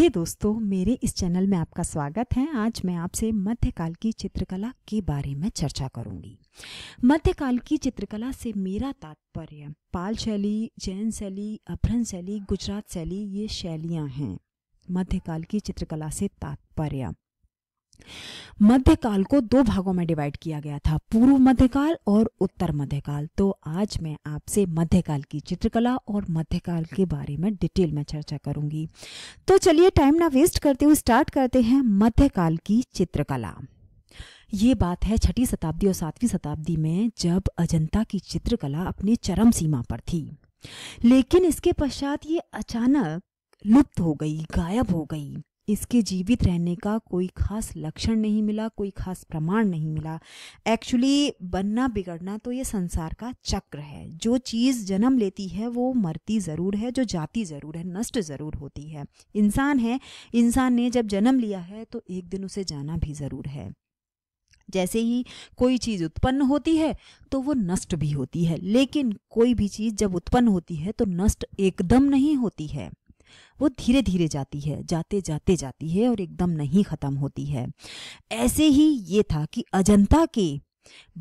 हे दोस्तों मेरे इस चैनल में आपका स्वागत है आज मैं आपसे मध्यकाल की चित्रकला के बारे में चर्चा करूंगी मध्यकाल की चित्रकला से मेरा तात्पर्य पाल शैली जैन शैली अभ्रन शैली गुजरात शैली ये शैलियां हैं मध्यकाल की चित्रकला से तात्पर्य मध्यकाल को दो भागों में डिवाइड किया गया था पूर्व मध्यकाल और उत्तर मध्यकाल तो आज मैं आपसे मध्यकाल की चित्रकला और मध्यकाल के बारे में डिटेल में चर्चा करूंगी तो चलिए टाइम ना वेस्ट करते हुए स्टार्ट करते हैं मध्यकाल की चित्रकला ये बात है छठी शताब्दी और सातवीं शताब्दी में जब अजंता की चित्रकला अपनी चरम सीमा पर थी लेकिन इसके पश्चात ये अचानक लुप्त हो गई गायब हो गई इसके जीवित रहने का कोई खास लक्षण नहीं मिला कोई खास प्रमाण नहीं मिला एक्चुअली बनना बिगड़ना तो ये संसार का चक्र है जो चीज़ जन्म लेती है वो मरती ज़रूर है जो जाती ज़रूर है नष्ट ज़रूर होती है इंसान है इंसान ने जब जन्म लिया है तो एक दिन उसे जाना भी ज़रूर है जैसे ही कोई चीज़ उत्पन्न होती है तो वो नष्ट भी होती है लेकिन कोई भी चीज़ जब उत्पन्न होती है तो नष्ट एकदम नहीं होती है वो धीरे धीरे जाती है जाते जाते जाती है और एकदम नहीं ख़त्म होती है ऐसे ही ये था कि अजंता के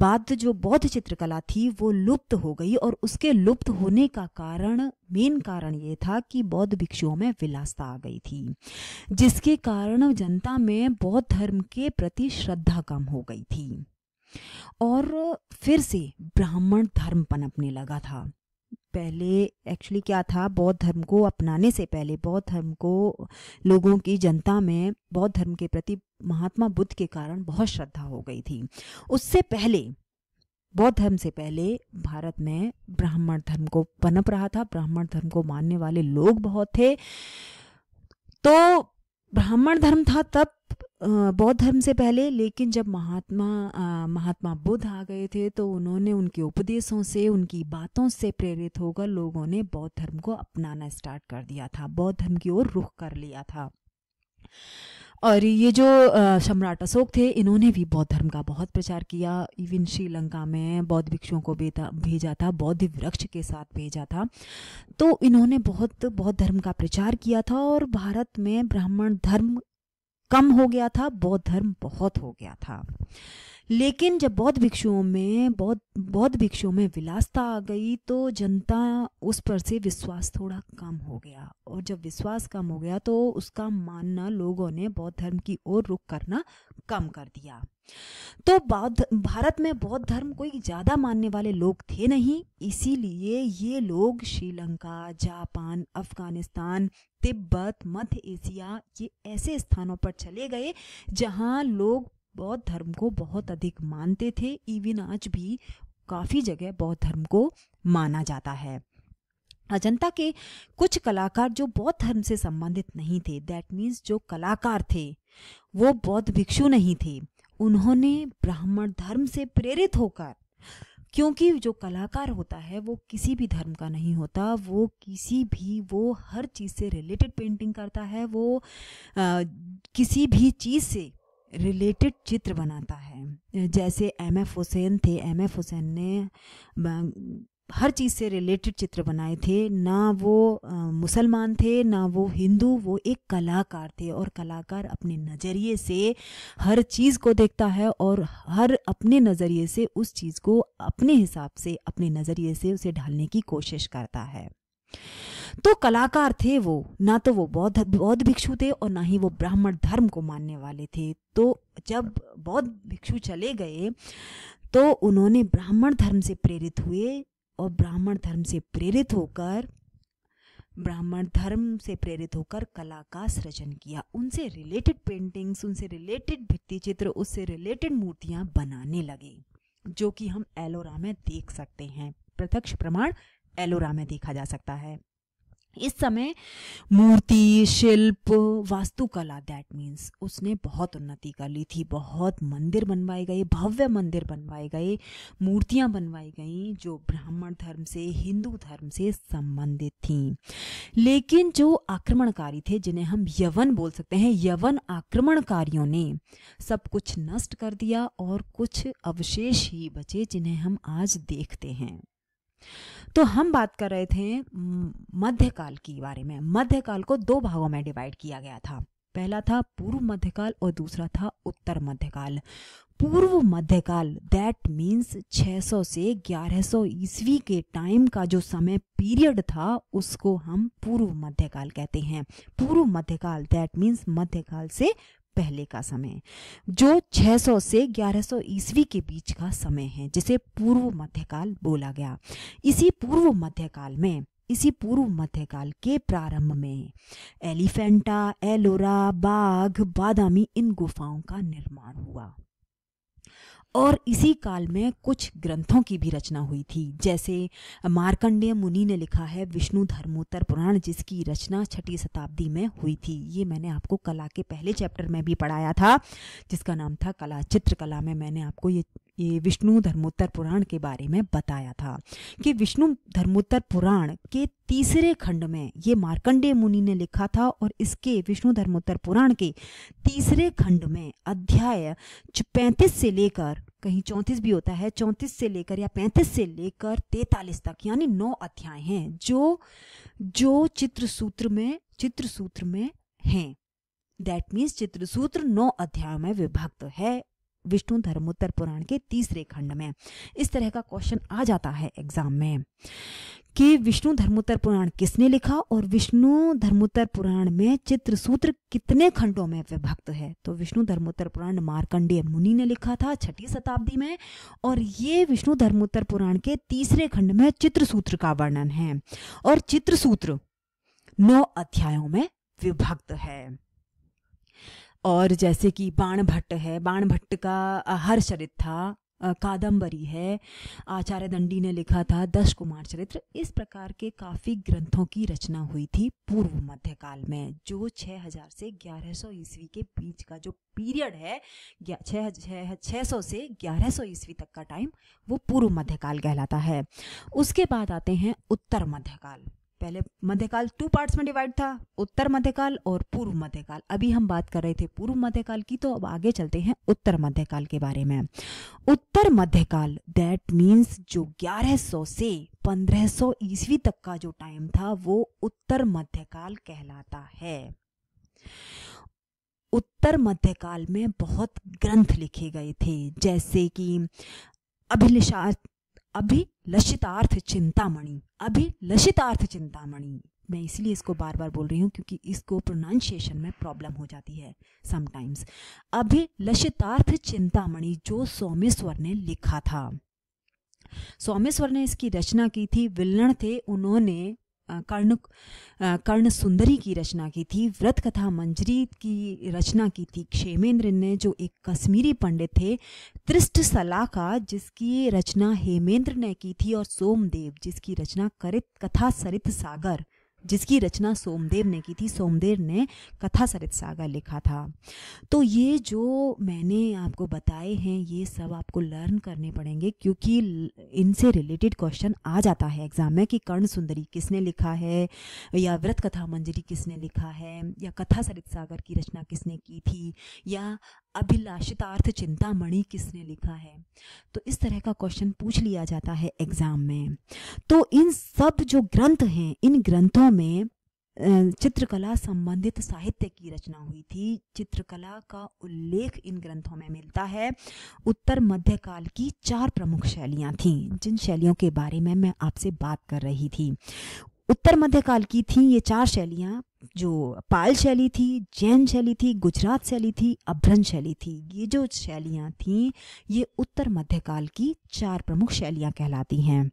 बाद जो बौद्ध चित्रकला थी वो लुप्त हो गई और उसके लुप्त होने का कारण मेन कारण ये था कि बौद्ध भिक्षुओं में विलासता आ गई थी जिसके कारण जनता में बौद्ध धर्म के प्रति श्रद्धा कम हो गई थी और फिर से ब्राह्मण धर्म पनपने लगा था पहले एक्चुअली क्या था बौद्ध धर्म को अपनाने से पहले बौद्ध धर्म को लोगों की जनता में बौद्ध धर्म के प्रति महात्मा बुद्ध के कारण बहुत श्रद्धा हो गई थी उससे पहले बौद्ध धर्म से पहले भारत में ब्राह्मण धर्म को पनप रहा था ब्राह्मण धर्म को मानने वाले लोग बहुत थे तो ब्राह्मण धर्म था तब बौद्ध धर्म से पहले लेकिन जब महात्मा आ, महात्मा बुद्ध आ गए थे तो उन्होंने उनके उपदेशों से उनकी बातों से प्रेरित होकर लोगों ने बौद्ध धर्म को अपनाना स्टार्ट कर दिया था बौद्ध धर्म की ओर रुख कर लिया था और ये जो सम्राट अशोक थे इन्होंने भी बौद्ध धर्म का बहुत प्रचार किया इवन श्रीलंका में बौद्ध भिक्षुओं को भेजा था बौद्ध वृक्ष के साथ भेजा था तो इन्होंने बहुत बौद्ध धर्म का प्रचार किया था और भारत में ब्राह्मण धर्म कम हो गया था बौद्ध धर्म बहुत हो गया था लेकिन जब बौद्ध भिक्षुओं में बौद्ध बौद्ध भिक्षुओं में विलासता आ गई तो जनता उस पर से विश्वास थोड़ा कम हो गया और जब विश्वास कम हो गया तो उसका मानना लोगों ने बौद्ध धर्म की ओर रुख करना कम कर दिया तो बौद्ध भारत में बौद्ध धर्म कोई ज़्यादा मानने वाले लोग थे नहीं इसीलिए ये लोग श्रीलंका जापान अफगानिस्तान तिब्बत मध्य एशिया ये ऐसे स्थानों पर चले गए जहाँ लोग बौद्ध धर्म को बहुत अधिक मानते थे इवन आज भी काफ़ी जगह बौद्ध धर्म को माना जाता है अजंता के कुछ कलाकार जो बौद्ध धर्म से संबंधित नहीं थे दैट मीन्स जो कलाकार थे वो बौद्ध भिक्षु नहीं थे उन्होंने ब्राह्मण धर्म से प्रेरित होकर क्योंकि जो कलाकार होता है वो किसी भी धर्म का नहीं होता वो किसी भी वो हर चीज़ से रिलेटेड पेंटिंग करता है वो आ, किसी भी चीज़ से रिलेटेड चित्र बनाता है जैसे एम एफ हुसैन थे एम एफ हुसैन ने हर चीज़ से रिलेटेड चित्र बनाए थे ना वो मुसलमान थे ना वो हिंदू वो एक कलाकार थे और कलाकार अपने नज़रिए से हर चीज़ को देखता है और हर अपने नज़रिए से उस चीज़ को अपने हिसाब से अपने नज़रिए से उसे ढालने की कोशिश करता है तो कलाकार थे वो ना तो वो बौद्ध बौद्ध भिक्षु थे और ना ही वो ब्राह्मण धर्म को मानने वाले थे तो जब बौद्ध भिक्षु चले गए तो उन्होंने ब्राह्मण धर्म से प्रेरित हुए और ब्राह्मण धर्म से प्रेरित होकर ब्राह्मण धर्म से प्रेरित होकर कला का सृजन किया उनसे रिलेटेड पेंटिंग्स उनसे रिलेटेड भित्ति चित्र उससे रिलेटेड मूर्तियां बनाने लगे जो कि हम एलोरा में देख सकते हैं प्रत्यक्ष प्रमाण एलोरा में देखा जा सकता है इस समय मूर्ति शिल्प वास्तुकला दैट मीन्स उसने बहुत उन्नति कर ली थी बहुत मंदिर बनवाए गए भव्य मंदिर बनवाए गए मूर्तियां बनवाई गई जो ब्राह्मण धर्म से हिंदू धर्म से संबंधित थी लेकिन जो आक्रमणकारी थे जिन्हें हम यवन बोल सकते हैं यवन आक्रमणकारियों ने सब कुछ नष्ट कर दिया और कुछ अवशेष ही बचे जिन्हें हम आज देखते हैं तो हम बात कर रहे थे मध्यकाल के बारे में मध्यकाल को दो भागों में डिवाइड किया गया था पहला था पूर्व मध्यकाल और दूसरा था उत्तर मध्यकाल पूर्व मध्यकाल दैट मीन्स 600 से 1100 ईस्वी के टाइम का जो समय पीरियड था उसको हम पूर्व मध्यकाल कहते हैं पूर्व मध्यकाल दैट मीन्स मध्यकाल से पहले का समय जो 600 से 1100 ईस्वी के बीच का समय है जिसे पूर्व मध्यकाल बोला गया इसी पूर्व मध्यकाल में इसी पूर्व मध्यकाल के प्रारंभ में एलिफेंटा एलोरा बाघ बादामी इन गुफाओं का निर्माण हुआ और इसी काल में कुछ ग्रंथों की भी रचना हुई थी जैसे मार्कंडेय मुनि ने लिखा है विष्णु धर्मोत्तर पुराण जिसकी रचना छठी शताब्दी में हुई थी ये मैंने आपको कला के पहले चैप्टर में भी पढ़ाया था जिसका नाम था कला चित्रकला में मैंने आपको ये ये विष्णु धर्मोत्तर पुराण के बारे में बताया था कि विष्णु धर्मोत्तर पुराण के तीसरे खंड में ये मार्कंडेय मुनि ने लिखा था और इसके विष्णु धर्मोत्तर पुराण के तीसरे खंड में अध्याय पैंतीस से लेकर कहीं चौंतीस भी होता है चौंतीस से लेकर या पैंतीस से लेकर तैतालीस तक यानी नौ अध्याय हैं जो जो चित्र सूत्र में चित्र सूत्र में हैं दैट मीन्स चित्रसूत्र नौ अध्याय में विभक्त है विष्णु धर्मोत्तर पुराण के तीसरे खंड में इस तरह का क्वेश्चन आ जाता है एग्जाम में कि विष्णु धर्मोत्तर पुराण किसने लिखा और विष्णु धर्मोत्तर पुराण में चित्र सूत्र कितने खंडों में विभक्त है तो विष्णु धर्मोत्तर पुराण मार्कंडेय मुनि ने लिखा था छठी शताब्दी में और ये विष्णु धर्मोत्तर पुराण के तीसरे खंड में चित्र सूत्र का वर्णन है और चित्र सूत्र नौ अध्यायों में विभक्त है और जैसे कि बाण भट्ट है बाण भट्ट का हर चरित्र था कादम्बरी है आचार्य दंडी ने लिखा था दश कुमार चरित्र इस प्रकार के काफ़ी ग्रंथों की रचना हुई थी पूर्व मध्यकाल में जो 6000 से 1100 ईस्वी के बीच का जो पीरियड है छ छः सौ से 1100 ईस्वी तक का टाइम वो पूर्व मध्यकाल कहलाता है उसके बाद आते हैं उत्तर मध्यकाल पहले मध्यकाल टू पार्ट्स में डिवाइड था उत्तर मध्यकाल और पूर्व मध्यकाल अभी हम बात कर रहे थे पूर्व मध्यकाल की तो अब आगे चलते हैं उत्तर मध्यकाल के बारे में उत्तर मध्यकाल दैट मीन्स जो 1100 से 1500 ईस्वी तक का जो टाइम था वो उत्तर मध्यकाल कहलाता है उत्तर मध्यकाल में बहुत ग्रंथ लिखे गए थे जैसे कि अभिलिशात अभी लक्षितार्थ चिंतामणि अभी लक्षितार्थ चिंतामणि मैं इसलिए इसको बार बार बोल रही हूँ क्योंकि इसको प्रोनाउंसिएशन में प्रॉब्लम हो जाती है समटाइम्स अभी लक्षितार्थ चिंतामणि जो सोमेश्वर ने लिखा था सोमेश्वर ने इसकी रचना की थी विलण थे उन्होंने कर्ण कर्ण सुंदरी की रचना की थी व्रत कथा मंजरी की रचना की थी क्षेमेंद्र ने जो एक कश्मीरी पंडित थे त्रिष्ट सला का जिसकी रचना हेमेंद्र ने की थी और सोमदेव जिसकी रचना करित कथा सरित सागर जिसकी रचना सोमदेव ने की थी सोमदेव ने कथा सरित सागर लिखा था तो ये जो मैंने आपको बताए हैं ये सब आपको लर्न करने पड़ेंगे क्योंकि इनसे रिलेटेड क्वेश्चन आ जाता है एग्जाम में कि कर्ण सुंदरी किसने लिखा है या व्रत कथा मंजरी किसने लिखा है या कथा सरित सागर की रचना किसने की थी या अभिलाषितार्थ चिंतामणि किसने लिखा है तो इस तरह का क्वेश्चन पूछ लिया जाता है एग्जाम में तो इन सब जो ग्रंथ हैं इन ग्रंथों में चित्रकला संबंधित साहित्य की रचना हुई थी चित्रकला का उल्लेख इन ग्रंथों में मिलता है उत्तर मध्यकाल की चार प्रमुख शैलियाँ थीं जिन शैलियों के बारे में मैं आपसे बात कर रही थी उत्तर मध्यकाल की थी ये चार शैलियाँ जो पाल शैली थी जैन शैली थी गुजरात शैली थी अभ्रन शैली थी ये जो शैलियाँ थीं ये उत्तर मध्यकाल की चार प्रमुख शैलियाँ कहलाती हैं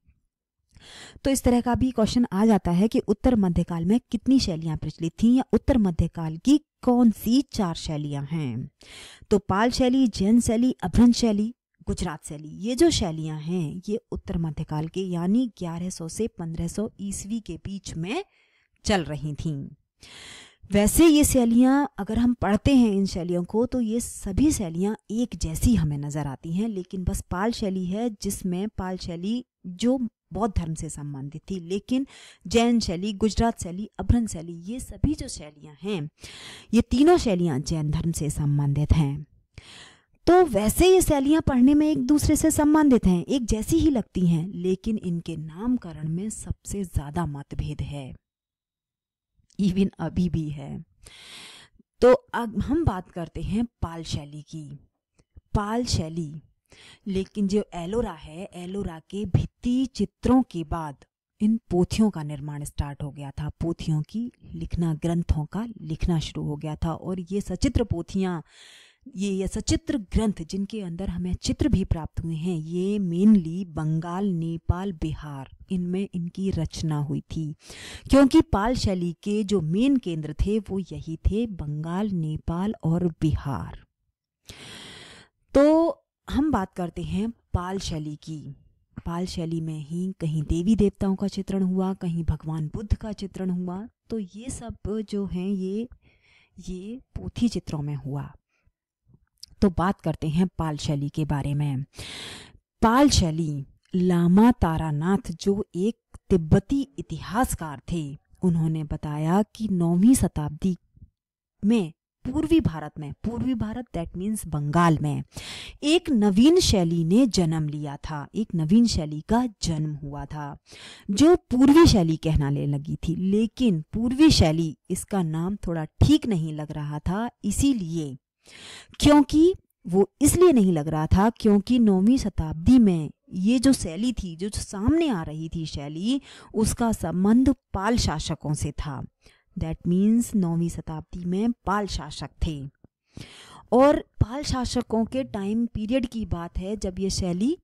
तो इस तरह का भी क्वेश्चन आ जाता है कि उत्तर मध्यकाल में कितनी शैलियां प्रचलित थीं या उत्तर मध्यकाल की कौन सी चार शैलियां हैं तो पाल शैली जैन शैली अभ्रन शैली गुजरात शैली ये जो शैलियां हैं ये उत्तर मध्यकाल के यानी 1100 से 1500 ईसवी के बीच में चल रही थीं वैसे ये शैलियाँ अगर हम पढ़ते हैं इन शैलियों को तो ये सभी शैलियाँ एक जैसी हमें नज़र आती हैं लेकिन बस पाल शैली है जिसमें पाल शैली जो बौद्ध धर्म से संबंधित थी लेकिन जैन शैली गुजरात शैली अभ्रन शैली ये सभी जो शैलियाँ हैं ये तीनों शैलियाँ जैन धर्म से संबंधित हैं तो वैसे ये शैलियाँ पढ़ने में एक दूसरे से संबंधित हैं एक जैसी ही लगती हैं लेकिन इनके नामकरण में सबसे ज़्यादा मतभेद है इवन अभी भी है तो अब हम बात करते हैं पाल शैली की पाल शैली लेकिन जो एलोरा है एलोरा के भित्ति चित्रों के बाद इन पोथियों का निर्माण स्टार्ट हो गया था पोथियों की लिखना ग्रंथों का लिखना शुरू हो गया था और ये सचित्र पोथियाँ ये ये सचित्र ग्रंथ जिनके अंदर हमें चित्र भी प्राप्त हुए हैं ये मेनली बंगाल नेपाल बिहार इनमें इनकी रचना हुई थी क्योंकि पाल शैली के जो मेन केंद्र थे वो यही थे बंगाल नेपाल और बिहार तो हम बात करते हैं पाल शैली की पाल शैली में ही कहीं देवी देवताओं का चित्रण हुआ कहीं भगवान बुद्ध का चित्रण हुआ तो ये सब जो हैं ये ये पोथी चित्रों में हुआ तो बात करते हैं पाल शैली के बारे में पाल शैली लामा तारानाथ जो एक तिब्बती इतिहासकार थे उन्होंने बताया कि नौवीं शताब्दी में पूर्वी भारत में पूर्वी भारत दैट मीन्स बंगाल में एक नवीन शैली ने जन्म लिया था एक नवीन शैली का जन्म हुआ था जो पूर्वी शैली ले लगी थी लेकिन पूर्वी शैली इसका नाम थोड़ा ठीक नहीं लग रहा था इसीलिए क्योंकि वो इसलिए नहीं लग रहा था क्योंकि नौवीं शताब्दी में ये जो शैली थी जो सामने आ रही थी शैली उसका संबंध पाल शासकों से था दैट मीन्स नौवीं शताब्दी में पाल शासक थे और पाल शासकों के टाइम पीरियड की बात है जब ये शैली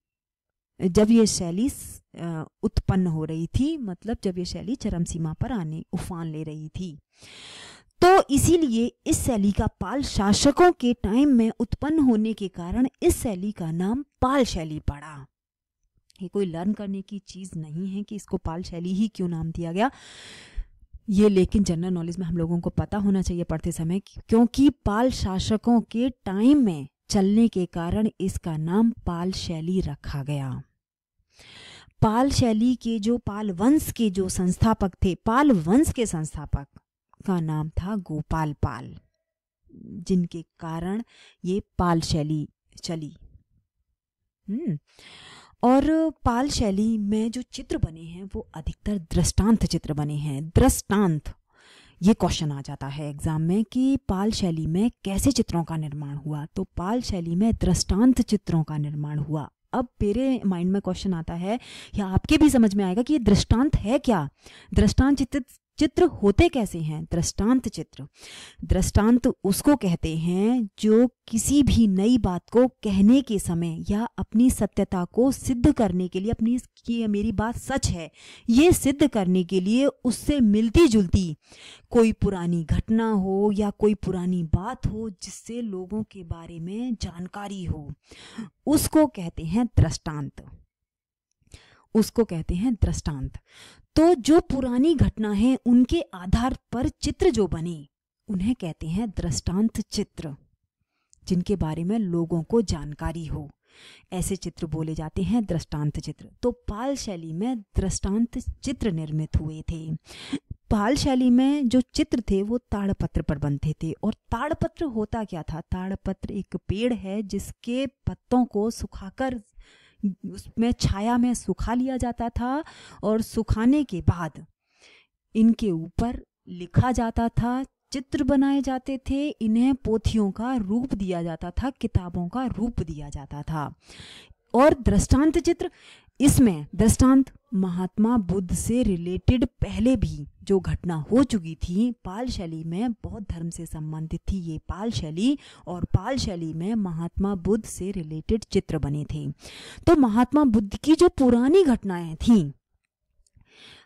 जब ये शैली उत्पन्न हो रही थी मतलब जब ये शैली चरम सीमा पर आने उफान ले रही थी इसीलिए इस शैली का पाल शासकों के टाइम में उत्पन्न होने के कारण इस शैली का नाम पाल शैली पड़ा ये कोई लर्न करने की चीज़ नहीं है कि इसको पाल शैली ही क्यों नाम दिया गया ये लेकिन जनरल नॉलेज में हम लोगों को पता होना चाहिए पढ़ते समय क्योंकि पाल शासकों के टाइम में चलने के कारण इसका नाम पाल शैली रखा गया पाल शैली के जो पाल वंश के जो संस्थापक थे पाल वंश के संस्थापक का नाम था गोपाल पाल जिनके कारण ये पाल शैली चली हम्म, और पाल शैली में जो चित्र बने हैं वो अधिकतर दृष्टांत चित्र बने हैं दृष्टांत ये क्वेश्चन आ जाता है एग्जाम में कि पाल शैली में कैसे चित्रों का निर्माण हुआ तो पाल शैली में दृष्टांत चित्रों का निर्माण हुआ अब मेरे माइंड में क्वेश्चन आता है या आपके भी समझ में आएगा कि ये दृष्टांत है क्या दृष्टांत चित्र चित्र होते कैसे हैं दृष्टांत चित्र दृष्टांत उसको कहते हैं जो किसी भी नई बात को कहने के समय या अपनी सत्यता को सिद्ध करने के लिए अपनी कि मेरी बात सच है ये सिद्ध करने के लिए उससे मिलती जुलती कोई पुरानी घटना हो या कोई पुरानी बात हो जिससे लोगों के बारे में जानकारी हो उसको कहते हैं दृष्टांत उसको कहते हैं दृष्टांत तो जो पुरानी घटना है उनके आधार पर चित्र जो बने उन्हें कहते हैं दृष्टांत चित्र जिनके बारे में लोगों को जानकारी हो ऐसे चित्र बोले जाते हैं दृष्टांत चित्र तो पाल शैली में दृष्टांत चित्र निर्मित हुए थे पाल शैली में जो चित्र थे वो ताड़पत्र पर बनते थे और ताड़पत्र होता क्या था ताड़पत्र एक पेड़ है जिसके पत्तों को सुखाकर उसमें छाया में सुखा लिया जाता था और सुखाने के बाद इनके ऊपर लिखा जाता था चित्र बनाए जाते थे इन्हें पोथियों का रूप दिया जाता था किताबों का रूप दिया जाता था और दृष्टांत चित्र इसमें दृष्टांत महात्मा बुद्ध से रिलेटेड पहले भी जो घटना हो चुकी थी पाल शैली में बौद्ध धर्म से संबंधित थी ये पाल शैली और पाल शैली में महात्मा बुद्ध से रिलेटेड चित्र बने थे तो महात्मा बुद्ध की जो पुरानी घटनाएं थीं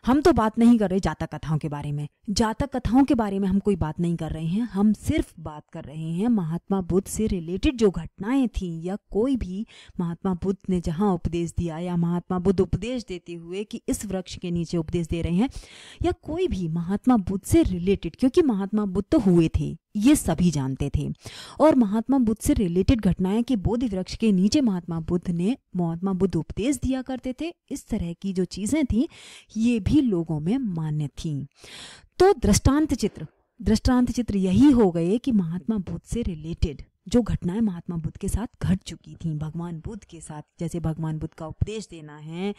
हम तो बात नहीं कर रहे जातक कथाओं के बारे में जातक कथाओं के बारे में हम कोई बात नहीं कर रहे हैं हम सिर्फ बात कर रहे हैं महात्मा बुद्ध से रिलेटेड जो घटनाएं थी या कोई भी महात्मा बुद्ध ने जहां उपदेश दिया या महात्मा बुद्ध उपदेश देते हुए कि इस वृक्ष के नीचे उपदेश दे रहे हैं या कोई भी महात्मा बुद्ध से रिलेटेड क्योंकि महात्मा बुद्ध तो हुए थे ये सभी जानते थे और महात्मा बुद्ध से रिलेटेड घटनाएं कि बोध वृक्ष के नीचे महात्मा बुद्ध ने महात्मा बुद्ध उपदेश दिया करते थे इस तरह की जो चीज़ें थी ये भी ही लोगों में मान्य थी तो दृष्टांत चित्र दृष्टांत चित्र यही हो गए कि महात्मा बुद्ध से रिलेटेड जो घटनाएं महात्मा बुद्ध के साथ घट चुकी थी भगवान बुद्ध के साथ जैसे भगवान बुद्ध का उपदेश देना है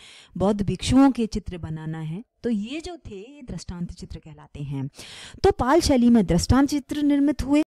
बौद्ध भिक्षुओं के चित्र बनाना है तो ये जो थे ये दृष्टांत चित्र कहलाते हैं तो पाल शैली में दृष्टांत चित्र निर्मित हुए